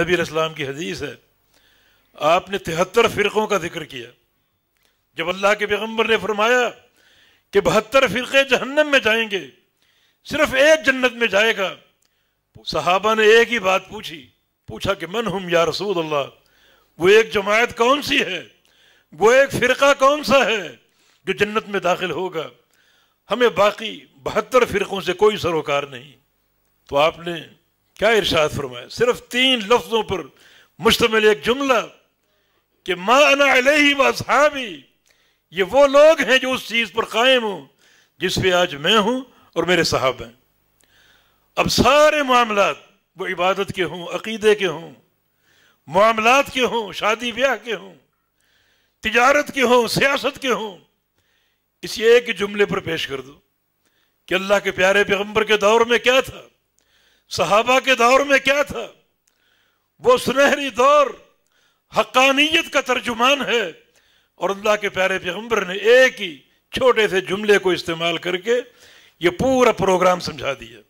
नबी इस्लाम की हदीस है आपने तिहत्तर फ़िरक़ों का जिक्र किया जब अल्लाह के पैगम्बर ने फरमाया कि बहत्तर फ़िरक़े जहन्नम में जाएंगे सिर्फ एक जन्नत में जाएगा सहाबा ने एक ही बात पूछी पूछा कि मन हम या रसूल अल्लाह वो एक जमायत कौन सी है वो एक फ़िरका कौन सा है जो जन्नत में दाखिल होगा हमें बाकी बहत्तर फ़िरक़ों से कोई सरोकार नहीं तो आपने क्या इर्शाद फरमाया सिर्फ तीन लफ्जों पर मुश्तमिल एक जुमला कि माना अलही वहाबी ये वो लोग हैं जो उस चीज़ पर कायम हूं जिस पे आज मैं हूं और मेरे साहब हैं अब सारे मामला वो इबादत के हों अकीदे के हों मामलात के हों शादी ब्याह के हों तजारत के हों सियासत के हों इसी एक जुमले पर पेश कर दो कि अल्लाह के प्यारे पैगम्बर के दौर में क्या था सहाबा के दौर में क्या था वो सुनहरी दौर हकानियत का तर्जुमान है और अल्लाह के प्यारे पैगम्बर ने एक ही छोटे से जुमले को इस्तेमाल करके ये पूरा प्रोग्राम समझा दिया